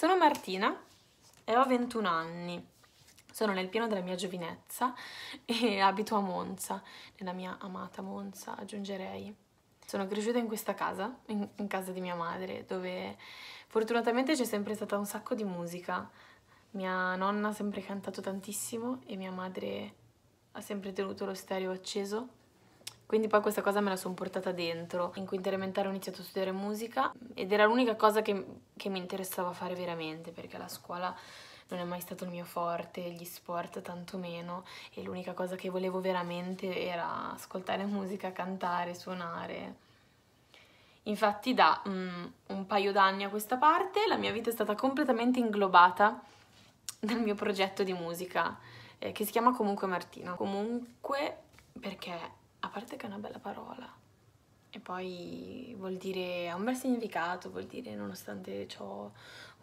Sono Martina e ho 21 anni. Sono nel pieno della mia giovinezza e abito a Monza, nella mia amata Monza, aggiungerei. Sono cresciuta in questa casa, in, in casa di mia madre, dove fortunatamente c'è sempre stata un sacco di musica. Mia nonna ha sempre cantato tantissimo e mia madre ha sempre tenuto lo stereo acceso quindi poi questa cosa me la sono portata dentro. In quinta elementare ho iniziato a studiare musica ed era l'unica cosa che, che mi interessava fare veramente perché la scuola non è mai stato il mio forte, gli sport tantomeno e l'unica cosa che volevo veramente era ascoltare musica, cantare, suonare. Infatti da um, un paio d'anni a questa parte la mia vita è stata completamente inglobata dal mio progetto di musica eh, che si chiama Comunque Martina. Comunque perché a parte che è una bella parola e poi vuol dire, ha un bel significato, vuol dire nonostante ciò,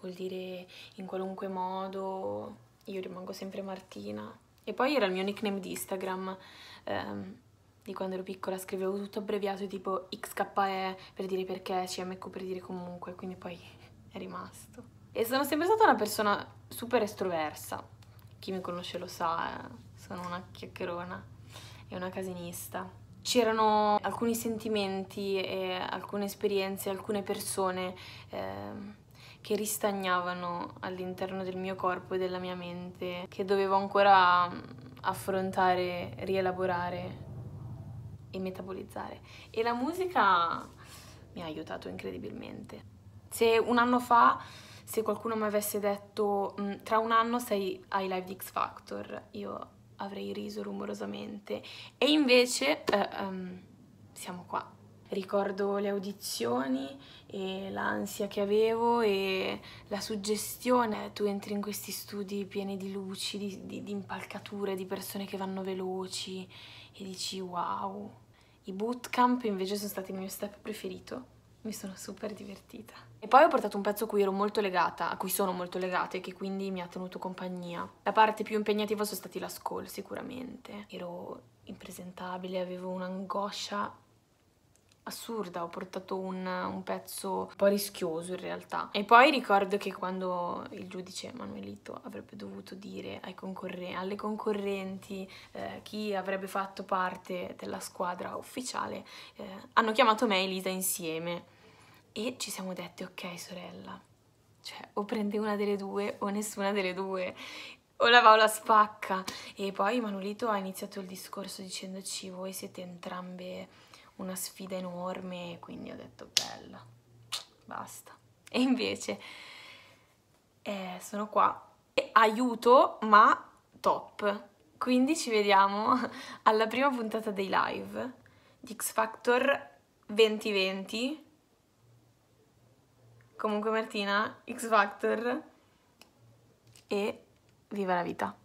vuol dire in qualunque modo, io rimango sempre Martina. E poi era il mio nickname di Instagram, ehm, di quando ero piccola, scrivevo tutto abbreviato tipo XKE per dire perché, CMQ per dire comunque, quindi poi è rimasto. E sono sempre stata una persona super estroversa, chi mi conosce lo sa, eh, sono una chiacchierona e una casinista. C'erano alcuni sentimenti e alcune esperienze, alcune persone eh, che ristagnavano all'interno del mio corpo e della mia mente, che dovevo ancora mm, affrontare, rielaborare e metabolizzare. E la musica mi ha aiutato incredibilmente. Se un anno fa, se qualcuno mi avesse detto mm, tra un anno sei ai live di X Factor, io avrei riso rumorosamente e invece eh, um, siamo qua. Ricordo le audizioni e l'ansia che avevo e la suggestione, tu entri in questi studi pieni di luci, di, di, di impalcature, di persone che vanno veloci e dici wow. I bootcamp invece sono stati il mio step preferito mi sono super divertita. E poi ho portato un pezzo a cui ero molto legata, a cui sono molto legata e che quindi mi ha tenuto compagnia. La parte più impegnativa sono stati la l'ascol sicuramente. Ero impresentabile, avevo un'angoscia assurda, ho portato un, un, pezzo un po' rischioso in realtà. E poi ricordo che quando il giudice Manuelito avrebbe dovuto dire concorren alle concorrenti eh, chi avrebbe fatto parte della squadra ufficiale, eh, hanno chiamato me e Lisa insieme e ci siamo dette ok sorella, cioè o prende una delle due o nessuna delle due, o la Paola spacca. E poi Manolito ha iniziato il discorso dicendoci voi siete entrambe una sfida enorme, quindi ho detto bella, basta. E invece eh, sono qua, aiuto ma top. Quindi ci vediamo alla prima puntata dei live di X Factor 2020 Comunque Martina, X Factor e viva la vita!